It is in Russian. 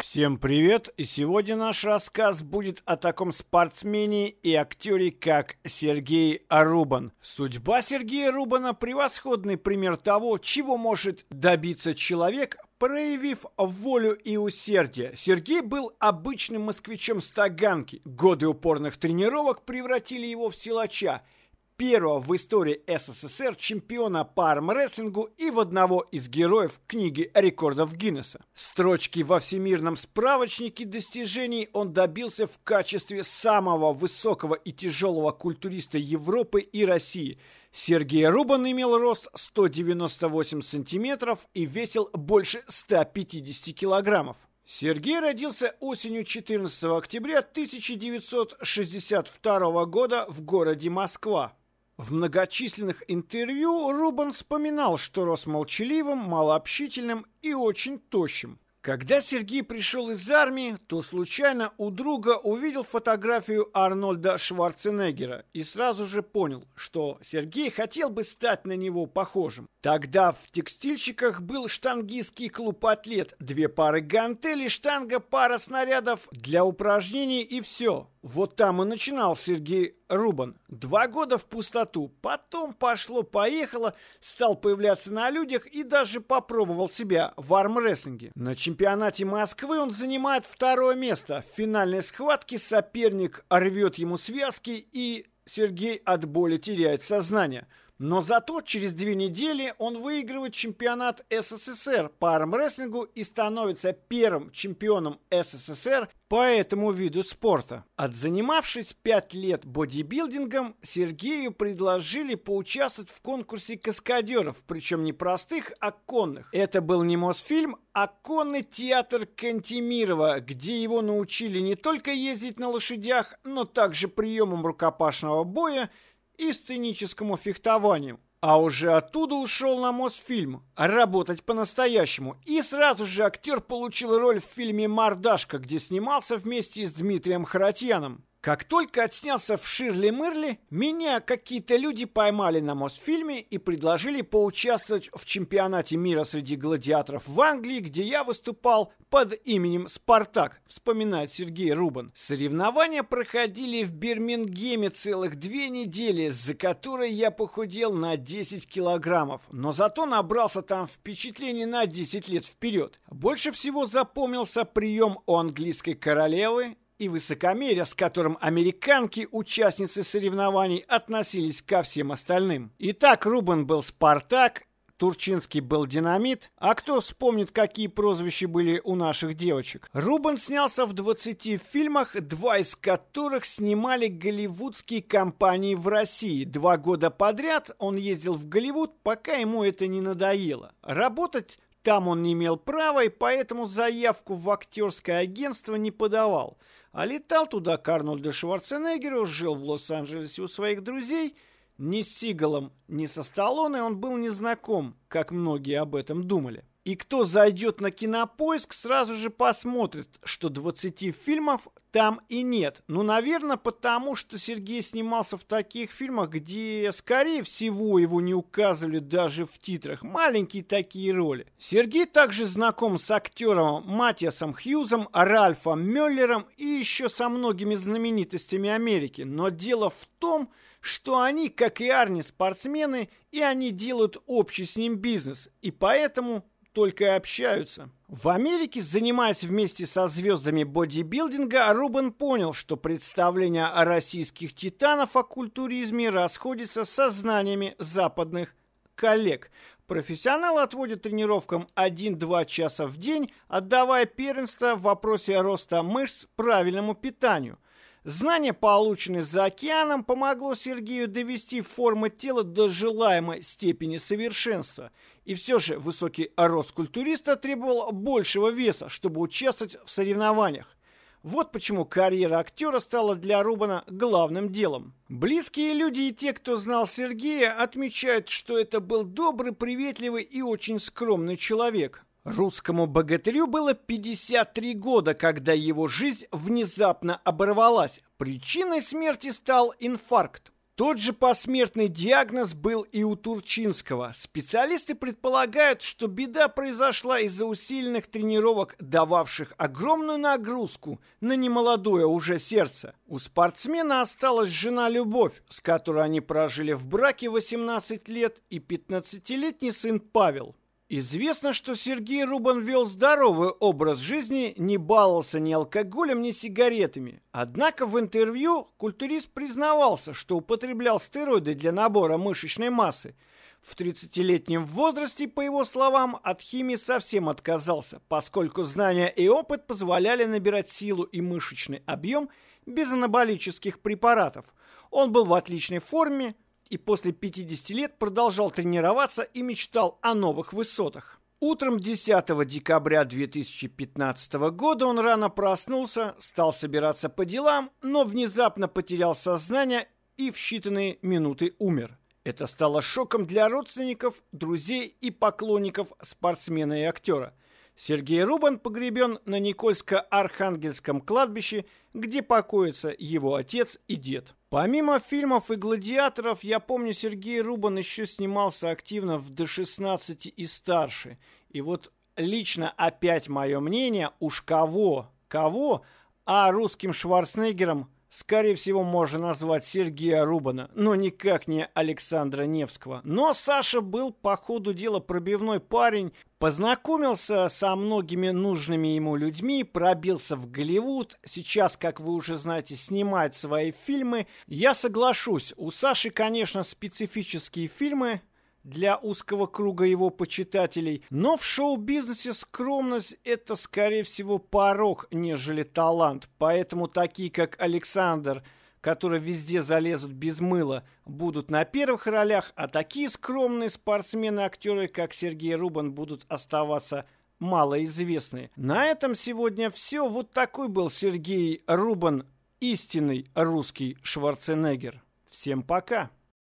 Всем привет! И сегодня наш рассказ будет о таком спортсмене и актере, как Сергей Рубан. Судьба Сергея Рубана – превосходный пример того, чего может добиться человек, проявив волю и усердие. Сергей был обычным москвичом Стаганки. Годы упорных тренировок превратили его в силача – первого в истории СССР чемпиона по армрестлингу и в одного из героев книги рекордов Гиннесса. Строчки во всемирном справочнике достижений он добился в качестве самого высокого и тяжелого культуриста Европы и России. Сергей Рубан имел рост 198 сантиметров и весил больше 150 килограммов. Сергей родился осенью 14 октября 1962 года в городе Москва. В многочисленных интервью Рубан вспоминал, что рос молчаливым, малообщительным и очень тощим. Когда Сергей пришел из армии, то случайно у друга увидел фотографию Арнольда Шварценеггера и сразу же понял, что Сергей хотел бы стать на него похожим. Тогда в текстильщиках был штангистский клуб «Атлет», две пары гантелей, штанга, пара снарядов для упражнений и все. Вот там и начинал Сергей Рубан. Два года в пустоту, потом пошло-поехало, стал появляться на людях и даже попробовал себя в армрестлинге. Начинал чемпионате Москвы он занимает второе место. В финальной схватке соперник рвет ему связки и Сергей от боли теряет сознание – но зато через две недели он выигрывает чемпионат СССР по армрестлингу и становится первым чемпионом СССР по этому виду спорта. Отзанимавшись пять лет бодибилдингом, Сергею предложили поучаствовать в конкурсе каскадеров, причем не простых, а конных. Это был не Мосфильм, а конный театр Кантемирова, где его научили не только ездить на лошадях, но также приемам рукопашного боя, и сценическому фехтованию. А уже оттуда ушел на Мосфильм работать по-настоящему. И сразу же актер получил роль в фильме «Мордашка», где снимался вместе с Дмитрием Харатьяном. Как только отснялся в Ширли-Мырли, меня какие-то люди поймали на Мосфильме и предложили поучаствовать в чемпионате мира среди гладиаторов в Англии, где я выступал под именем «Спартак», вспоминает Сергей Рубан. Соревнования проходили в Бирмингеме целых две недели, за которые я похудел на 10 килограммов, но зато набрался там впечатлений на 10 лет вперед. Больше всего запомнился прием у английской королевы и высокомерия, с которым американки, участницы соревнований, относились ко всем остальным. Итак, Рубен был «Спартак», Турчинский был динамит, а кто вспомнит, какие прозвища были у наших девочек? Рубен снялся в 20 фильмах, два из которых снимали голливудские компании в России. Два года подряд он ездил в Голливуд, пока ему это не надоело. Работать там он не имел права и поэтому заявку в актерское агентство не подавал. А летал туда к Арнольду Шварценеггеру, жил в Лос-Анджелесе у своих друзей. Ни с Сигалом, ни со Сталлоне он был незнаком, как многие об этом думали. И кто зайдет на кинопоиск, сразу же посмотрит, что 20 фильмов там и нет. Ну, наверное, потому что Сергей снимался в таких фильмах, где, скорее всего, его не указывали даже в титрах. Маленькие такие роли. Сергей также знаком с актером Матиасом Хьюзом, Ральфом Мюллером и еще со многими знаменитостями Америки. Но дело в том, что они, как и Арни, спортсмены, и они делают общий с ним бизнес. И поэтому только и общаются. В Америке, занимаясь вместе со звездами бодибилдинга, Рубен понял, что представление о российских титанов о культуризме расходится со знаниями западных коллег. Профессионалы отводят тренировкам 1-2 часа в день, отдавая первенство в вопросе роста мышц правильному питанию – Знание, полученное за океаном, помогло Сергею довести формы тела до желаемой степени совершенства. И все же высокий рост культуриста требовал большего веса, чтобы участвовать в соревнованиях. Вот почему карьера актера стала для Рубана главным делом. Близкие люди и те, кто знал Сергея, отмечают, что это был добрый, приветливый и очень скромный человек. Русскому богатырю было 53 года, когда его жизнь внезапно оборвалась. Причиной смерти стал инфаркт. Тот же посмертный диагноз был и у Турчинского. Специалисты предполагают, что беда произошла из-за усиленных тренировок, дававших огромную нагрузку на немолодое уже сердце. У спортсмена осталась жена-любовь, с которой они прожили в браке 18 лет, и 15-летний сын Павел. Известно, что Сергей Рубан вел здоровый образ жизни, не баловался ни алкоголем, ни сигаретами. Однако в интервью культурист признавался, что употреблял стероиды для набора мышечной массы. В 30-летнем возрасте, по его словам, от химии совсем отказался, поскольку знания и опыт позволяли набирать силу и мышечный объем без анаболических препаратов. Он был в отличной форме, и после 50 лет продолжал тренироваться и мечтал о новых высотах. Утром 10 декабря 2015 года он рано проснулся, стал собираться по делам, но внезапно потерял сознание и в считанные минуты умер. Это стало шоком для родственников, друзей и поклонников спортсмена и актера – Сергей Рубан погребен на Никольско-Архангельском кладбище, где покоятся его отец и дед. Помимо фильмов и гладиаторов, я помню, Сергей Рубан еще снимался активно в «До 16 и старше». И вот лично опять мое мнение, уж кого, кого, а русским Шварценеггером, скорее всего, можно назвать Сергея Рубана, но никак не Александра Невского. Но Саша был по ходу дела пробивной парень, Познакомился со многими нужными ему людьми, пробился в Голливуд. Сейчас, как вы уже знаете, снимает свои фильмы. Я соглашусь, у Саши, конечно, специфические фильмы для узкого круга его почитателей, но в шоу-бизнесе скромность – это, скорее всего, порог, нежели талант. Поэтому такие, как Александр – которые везде залезут без мыла, будут на первых ролях, а такие скромные спортсмены-актеры, как Сергей Рубан, будут оставаться малоизвестные. На этом сегодня все. Вот такой был Сергей Рубан, истинный русский Шварценеггер. Всем пока!